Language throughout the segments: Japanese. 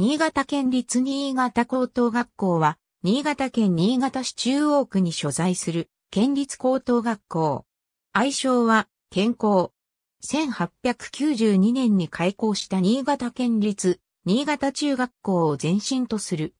新潟県立新潟高等学校は、新潟県新潟市中央区に所在する県立高等学校。愛称は、健康。1892年に開校した新潟県立、新潟中学校を前身とする。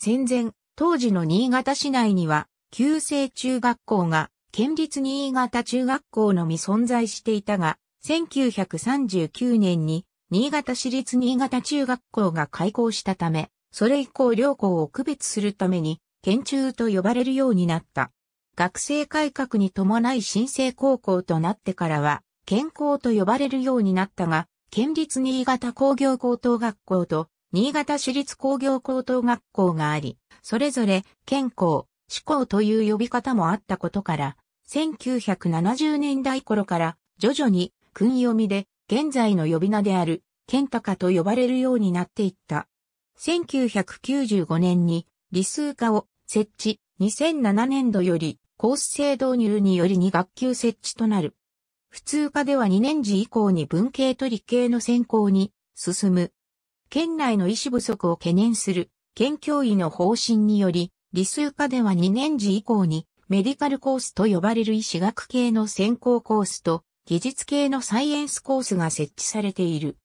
戦前、当時の新潟市内には、旧制中学校が、県立新潟中学校のみ存在していたが、1939年に新潟市立新潟中学校が開校したため、それ以降両校を区別するために、県中と呼ばれるようになった。学生改革に伴い新生高校となってからは、県校と呼ばれるようになったが、県立新潟工業高等学校と新潟市立工業高等学校があり、それぞれ県校、市校という呼び方もあったことから、1970年代頃から徐々に訓読みで現在の呼び名である、ケンタカと呼ばれるようになっていった。1995年に理数科を設置、2007年度よりコース制導入により2学級設置となる。普通科では2年次以降に文系と理系の専攻に進む。県内の医師不足を懸念する県教委の方針により、理数科では2年次以降にメディカルコースと呼ばれる医師学系の専攻コースと技術系のサイエンスコースが設置されている。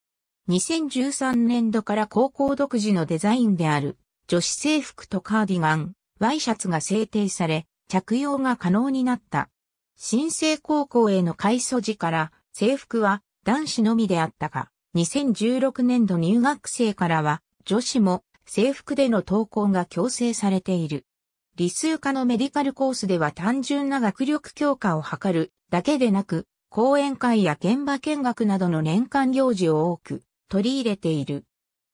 2013年度から高校独自のデザインである女子制服とカーディガン、ワイシャツが制定され、着用が可能になった。新生高校への改装時から制服は男子のみであったが、2016年度入学生からは女子も制服での登校が強制されている。理数科のメディカルコースでは単純な学力強化を図るだけでなく、講演会や現場見学などの年間行事を多く取り入れている。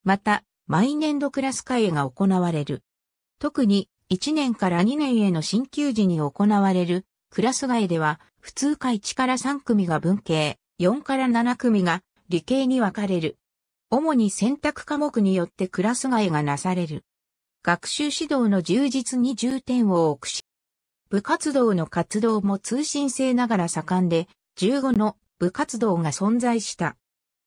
また、毎年度クラス会が行われる。特に1年から2年への進級時に行われるクラス会では普通会1から3組が文系、4から7組が理系に分かれる。主に選択科目によってクラス会がなされる。学習指導の充実に重点を置くし、部活動の活動も通信制ながら盛んで、15の部活動が存在した。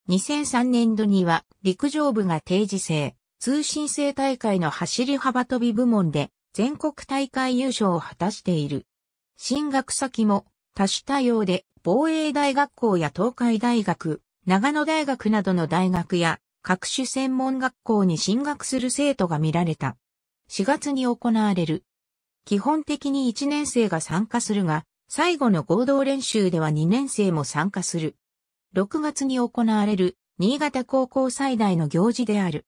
2003年度には陸上部が定時制、通信制大会の走り幅跳び部門で全国大会優勝を果たしている。進学先も多種多様で防衛大学校や東海大学、長野大学などの大学や各種専門学校に進学する生徒が見られた。4月に行われる。基本的に1年生が参加するが、最後の合同練習では2年生も参加する。6月に行われる新潟高校最大の行事である。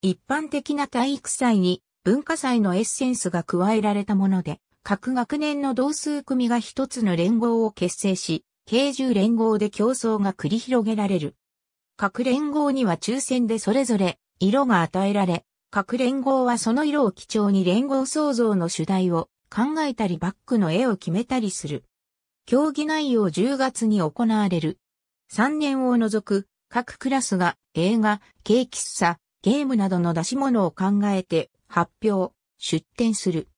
一般的な体育祭に文化祭のエッセンスが加えられたもので、各学年の同数組が一つの連合を結成し、計10連合で競争が繰り広げられる。各連合には抽選でそれぞれ色が与えられ、各連合はその色を基調に連合創造の主題を考えたりバックの絵を決めたりする。競技内容10月に行われる。3年を除く各クラスが映画、軽喫さ、ゲームなどの出し物を考えて発表、出展する。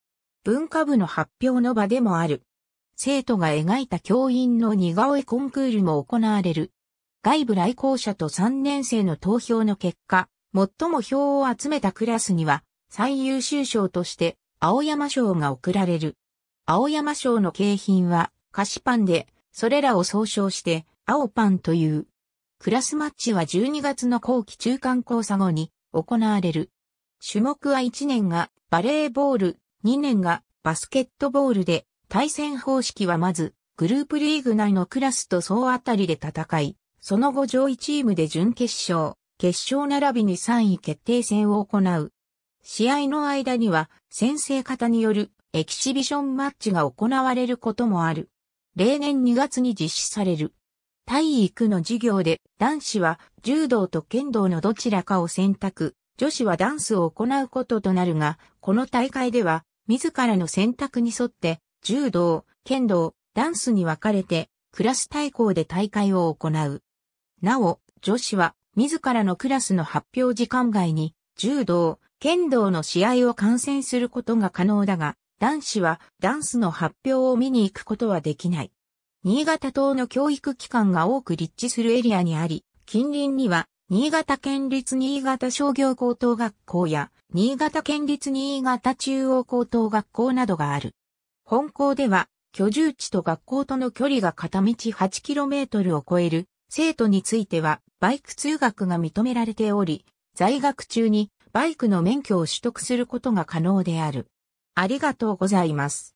文化部の発表の場でもある。生徒が描いた教員の似顔絵コンクールも行われる。外部来校者と3年生の投票の結果、最も票を集めたクラスには、最優秀賞として、青山賞が贈られる。青山賞の景品は菓子パンで、それらを総称して、青パンという。クラスマッチは12月の後期中間交差後に行われる。種目は1年がバレーボール、2年がバスケットボールで、対戦方式はまず、グループリーグ内のクラスと総当たりで戦い、その後上位チームで準決勝、決勝並びに3位決定戦を行う。試合の間には先生方によるエキシビションマッチが行われることもある。例年2月に実施される。体育の授業で男子は柔道と剣道のどちらかを選択、女子はダンスを行うこととなるが、この大会では自らの選択に沿って柔道、剣道、ダンスに分かれてクラス対抗で大会を行う。なお、女子は自らのクラスの発表時間外に柔道、剣道の試合を観戦することが可能だが、男子はダンスの発表を見に行くことはできない。新潟島の教育機関が多く立地するエリアにあり、近隣には新潟県立新潟商業高等学校や新潟県立新潟中央高等学校などがある。本校では居住地と学校との距離が片道 8km を超える生徒についてはバイク通学が認められており、在学中にバイクの免許を取得することが可能である。ありがとうございます。